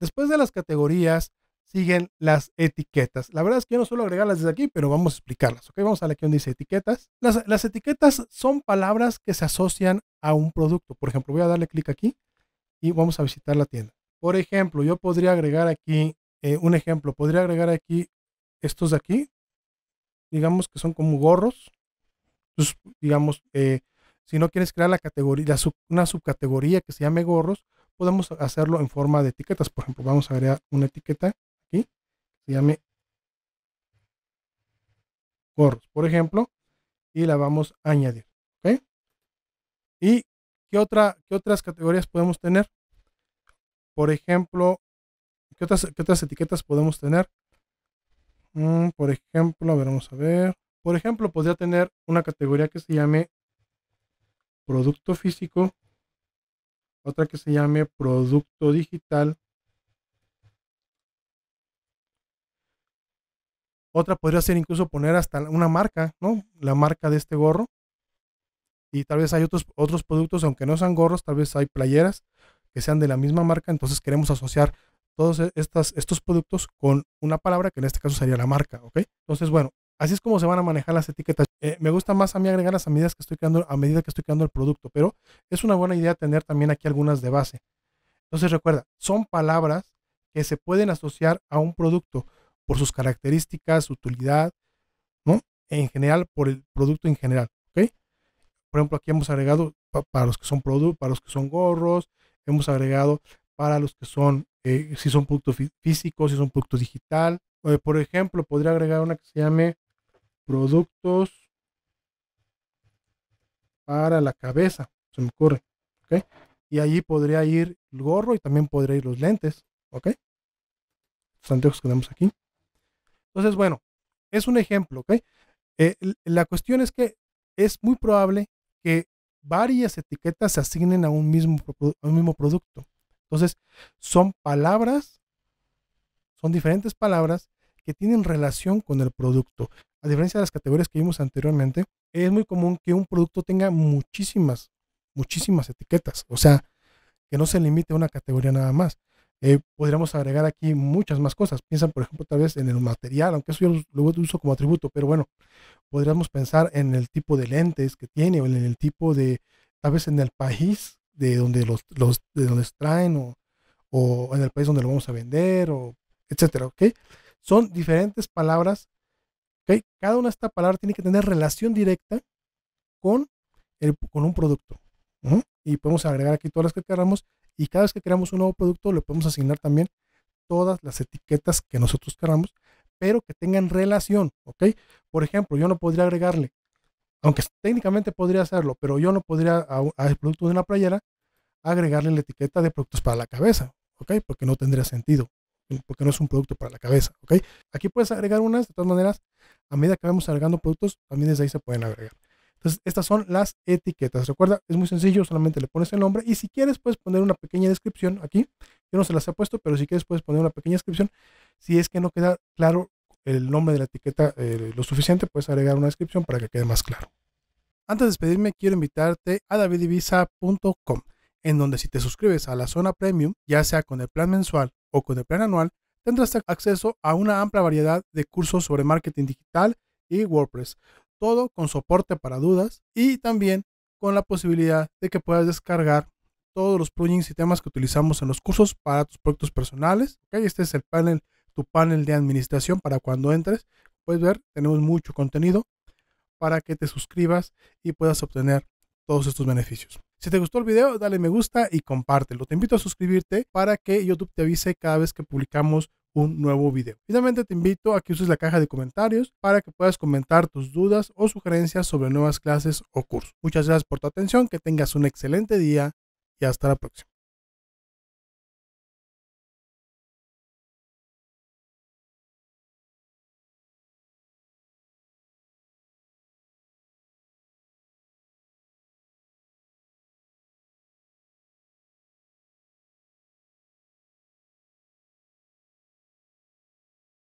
Después de las categorías siguen las etiquetas. La verdad es que yo no suelo agregarlas desde aquí, pero vamos a explicarlas. ¿ok? Vamos a la que dice etiquetas. Las, etiquetas son palabras que se asocian a un producto. Por ejemplo, voy a darle clic aquí y vamos a visitar la tienda. Por ejemplo, yo podría agregar aquí eh, un ejemplo. Podría agregar aquí estos de aquí. Digamos que son como gorros. digamos, eh, si no quieres crear la categoría, una subcategoría que se llame gorros, podemos hacerlo en forma de etiquetas. Por ejemplo, vamos a agregar una etiqueta aquí que se llame gorros, por ejemplo, y la vamos a añadir. ¿Y qué, otra, qué otras categorías podemos tener? Por ejemplo, ¿qué otras, etiquetas podemos tener? Mm, por ejemplo, a ver, vamos a ver. Por ejemplo, podría tener una categoría que se llame producto físico otra que se llame producto digital. Otra podría ser incluso poner hasta una marca, ¿no? La marca de este gorro. Y tal vez hay otros, otros productos, aunque no sean gorros, tal vez hay playeras que sean de la misma marca. Entonces queremos asociar todos e, estos productos con una palabra que en este caso sería la marca, ¿ok? Entonces, bueno, Así es como se van a manejar las etiquetas. Eh, me gusta más a mí agregarlas a medida que estoy creando, a medida que estoy creando el producto, pero es una buena idea tener también aquí algunas de base. Entonces recuerda, son palabras que se pueden asociar a un producto por sus características, su utilidad, ¿no? En general, por el producto en general, ¿ok? Por ejemplo, aquí hemos agregado para los que son productos, para los que son gorros, hemos agregado para los que son, eh, si son productos físicos, si son productos digital. Eh, por ejemplo, podría agregar una que se llame productos para la cabeza, se me ocurre, ¿ok? Y allí podría ir el gorro y también podría ir los lentes, ¿ok? Los anteojos que tenemos aquí. Entonces, bueno, es un ejemplo, ¿ok? Eh, la cuestión es que es muy probable que varias etiquetas se asignen a un mismo, a un mismo producto. Entonces, son palabras, son diferentes palabras que tienen relación con el producto a diferencia de las categorías que vimos anteriormente, es muy común que un producto tenga muchísimas, muchísimas etiquetas. O sea, que no se limite a una categoría nada más. Eh, podríamos agregar aquí muchas más cosas. Piensan, por ejemplo, tal vez en el material, aunque eso yo lo uso como atributo, pero bueno, podríamos pensar en el tipo de lentes que tiene, o en el tipo de, tal vez en el país de donde los, los de donde o, en el país donde lo vamos a vender, o etcétera, Son diferentes palabras cada una de estas palabras tiene que tener relación directa con, el, con un producto. Y podemos agregar aquí todas las que queramos. Y cada vez que creamos un nuevo producto, le podemos asignar también todas las etiquetas que nosotros queramos, pero que tengan relación. Por ejemplo, yo no podría agregarle, aunque técnicamente podría hacerlo, pero yo no podría al producto de una playera agregarle la etiqueta de productos para la cabeza. Porque no tendría sentido porque no es un producto para la cabeza, Aquí puedes agregar unas, de todas maneras, a medida que vamos agregando productos, también desde ahí se pueden agregar. Entonces, estas son las etiquetas. Recuerda, es muy sencillo, solamente le pones el nombre y si quieres puedes poner una pequeña descripción aquí. Yo no se las he puesto, pero si quieres puedes poner una pequeña descripción. Si es que no queda claro el nombre de la etiqueta eh, lo suficiente, puedes agregar una descripción para que quede más claro. Antes de despedirme, quiero invitarte a davidivisa.com, en donde si te suscribes a la zona premium, ya sea con el plan mensual o con el plan anual, tendrás acceso a una amplia variedad de cursos sobre marketing digital y WordPress, todo con soporte para dudas y también con la posibilidad de que puedas descargar todos los plugins y temas que utilizamos en los cursos para tus proyectos personales. este es el panel, tu panel de administración para cuando entres. Puedes ver, tenemos mucho contenido para que te suscribas y puedas obtener todos estos beneficios. Si te gustó el video, dale me gusta y compártelo. Te invito a suscribirte para que YouTube te avise cada vez que publicamos un nuevo video. Finalmente te invito a que uses la caja de comentarios para que puedas comentar tus dudas o sugerencias sobre nuevas clases o cursos. Muchas gracias por tu atención, que tengas un excelente día y hasta la próxima.